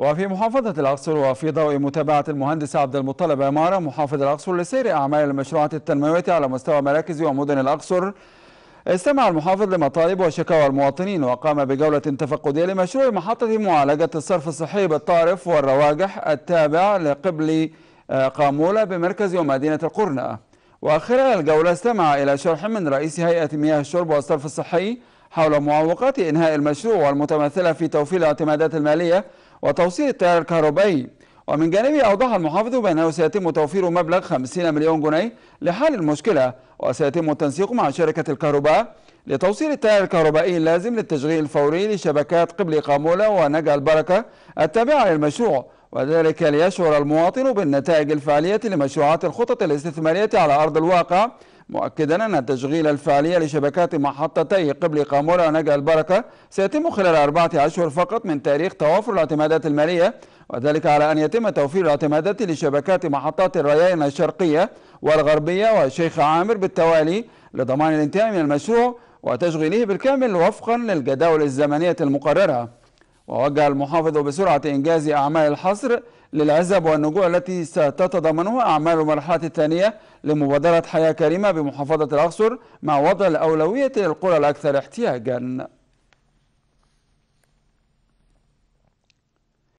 وفي محافظة الأقصر وفي ضوء متابعة المهندس عبد المطلب عمارة محافظ الأقصر لسير أعمال المشروعات التنموية على مستوى مراكز ومدن الأقصر استمع المحافظ لمطالب وشكاوى المواطنين وقام بجولة تفقدية لمشروع محطة معالجة الصرف الصحي بالطارف والرواجح التابع لقبل آه، قامولة بمركز ومدينة القرنة وخلال الجولة استمع إلى شرح من رئيس هيئة مياه الشرب والصرف الصحي حول معوقات إنهاء المشروع والمتمثلة في توفير الاعتمادات المالية وتوصيل التيار الكهربائي ومن جانبه أوضح المحافظ بأنه سيتم توفير مبلغ 50 مليون جنيه لحل المشكلة وسيتم التنسيق مع شركة الكهرباء لتوصيل التيار الكهربائي اللازم للتشغيل الفوري لشبكات قبل قامولة ونجا البركة التابعة للمشروع وذلك ليشعر المواطن بالنتائج الفعلية لمشروعات الخطط الاستثمارية على أرض الواقع مؤكدا أن تشغيل الفعالية لشبكات محطتي قبل قامورا ونجا البركة سيتم خلال أربعة أشهر فقط من تاريخ توافر الاعتمادات المالية وذلك على أن يتم توفير الاعتمادات لشبكات محطات الريان الشرقية والغربية والشيخ عامر بالتوالي لضمان الانتهاء من المشروع وتشغيله بالكامل وفقا للجداول الزمنية المقررة ووجه المحافظ بسرعة إنجاز أعمال الحصر للعزب والنجوع التي ستتضمنها أعمال المرحلة الثانية لمبادرة حياة كريمة بمحافظة الأقصر مع وضع الأولوية للقرى الأكثر احتياجاً